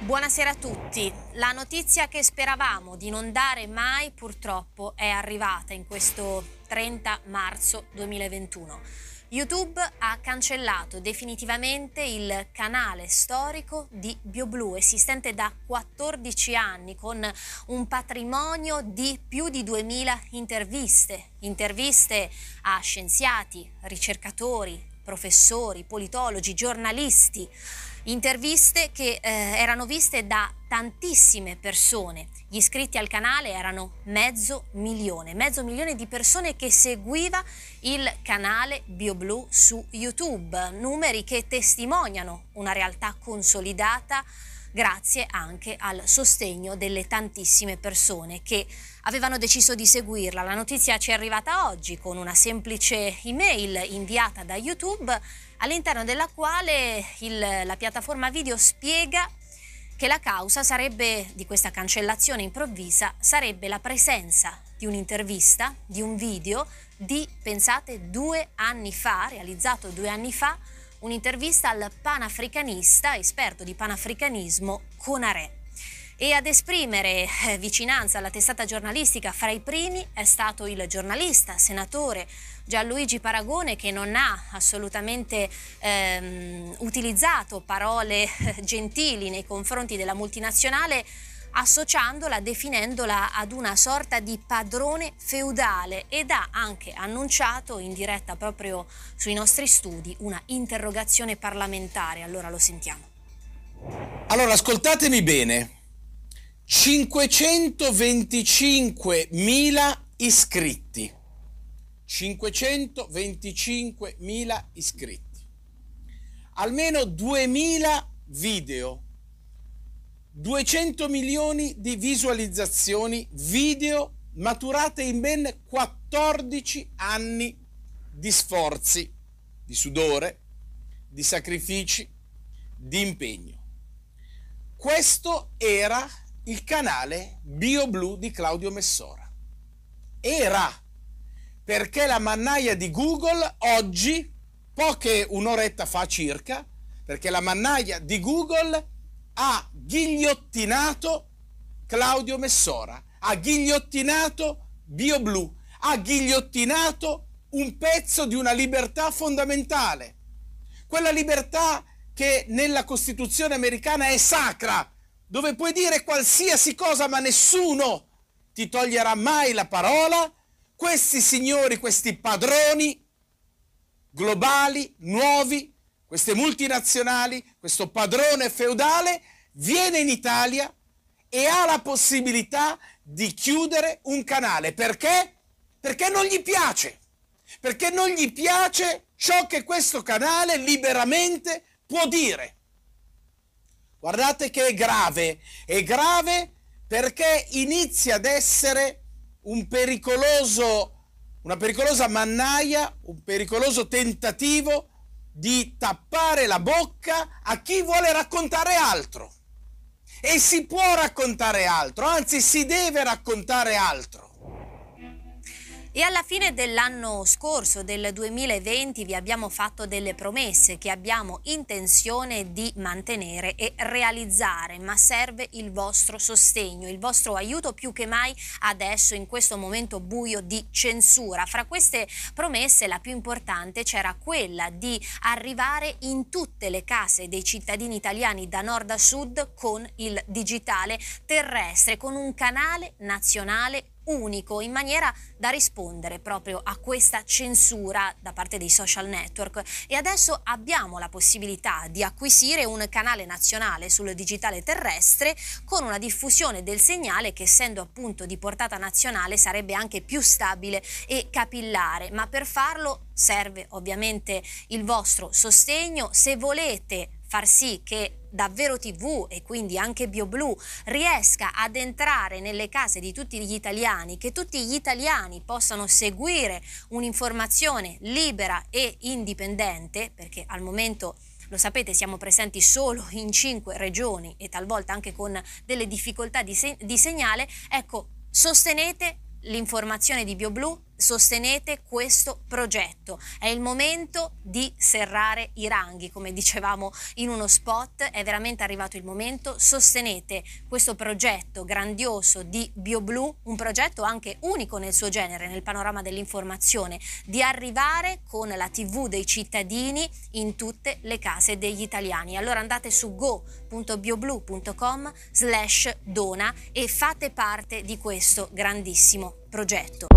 Buonasera a tutti. La notizia che speravamo di non dare mai purtroppo è arrivata in questo 30 marzo 2021. YouTube ha cancellato definitivamente il canale storico di BioBlue, esistente da 14 anni, con un patrimonio di più di 2000 interviste, interviste a scienziati, ricercatori, professori, politologi, giornalisti interviste che eh, erano viste da tantissime persone. Gli iscritti al canale erano mezzo milione, mezzo milione di persone che seguiva il canale BioBlu su YouTube, numeri che testimoniano una realtà consolidata grazie anche al sostegno delle tantissime persone che avevano deciso di seguirla. La notizia ci è arrivata oggi con una semplice email inviata da YouTube all'interno della quale il, la piattaforma video spiega che la causa sarebbe, di questa cancellazione improvvisa sarebbe la presenza di un'intervista, di un video di, pensate, due anni fa, realizzato due anni fa, un'intervista al panafricanista, esperto di panafricanismo, Conare. E ad esprimere eh, vicinanza alla testata giornalistica fra i primi è stato il giornalista, senatore Gianluigi Paragone che non ha assolutamente ehm, utilizzato parole eh, gentili nei confronti della multinazionale associandola, definendola ad una sorta di padrone feudale ed ha anche annunciato in diretta proprio sui nostri studi una interrogazione parlamentare. Allora lo sentiamo. Allora ascoltatemi bene. 525.000 iscritti. 525.000 iscritti. Almeno 2.000 video 200 milioni di visualizzazioni video maturate in ben 14 anni di sforzi, di sudore, di sacrifici, di impegno. Questo era il canale BioBlu di Claudio Messora. Era perché la mannaia di Google oggi, poche un'oretta fa circa, perché la mannaia di Google ha ghigliottinato Claudio Messora, ha ghigliottinato BioBlu, ha ghigliottinato un pezzo di una libertà fondamentale, quella libertà che nella Costituzione americana è sacra, dove puoi dire qualsiasi cosa ma nessuno ti toglierà mai la parola, questi signori, questi padroni globali, nuovi, queste multinazionali, questo padrone feudale viene in Italia e ha la possibilità di chiudere un canale. Perché? Perché non gli piace. Perché non gli piace ciò che questo canale liberamente può dire. Guardate che è grave. È grave perché inizia ad essere un pericoloso, una pericolosa mannaia, un pericoloso tentativo di tappare la bocca a chi vuole raccontare altro. E si può raccontare altro, anzi si deve raccontare altro. E alla fine dell'anno scorso, del 2020, vi abbiamo fatto delle promesse che abbiamo intenzione di mantenere e realizzare, ma serve il vostro sostegno, il vostro aiuto più che mai adesso in questo momento buio di censura. Fra queste promesse la più importante c'era quella di arrivare in tutte le case dei cittadini italiani da nord a sud con il digitale terrestre, con un canale nazionale unico in maniera da rispondere proprio a questa censura da parte dei social network e adesso abbiamo la possibilità di acquisire un canale nazionale sul digitale terrestre con una diffusione del segnale che essendo appunto di portata nazionale sarebbe anche più stabile e capillare, ma per farlo serve ovviamente il vostro sostegno se volete far sì che davvero TV e quindi anche BioBlu riesca ad entrare nelle case di tutti gli italiani, che tutti gli italiani possano seguire un'informazione libera e indipendente, perché al momento lo sapete siamo presenti solo in cinque regioni e talvolta anche con delle difficoltà di, se di segnale, ecco sostenete l'informazione di BioBlu sostenete questo progetto. È il momento di serrare i ranghi, come dicevamo in uno spot, è veramente arrivato il momento. Sostenete questo progetto grandioso di BioBlu, un progetto anche unico nel suo genere, nel panorama dell'informazione, di arrivare con la TV dei cittadini in tutte le case degli italiani. Allora andate su go.bioblu.com slash dona e fate parte di questo grandissimo progetto.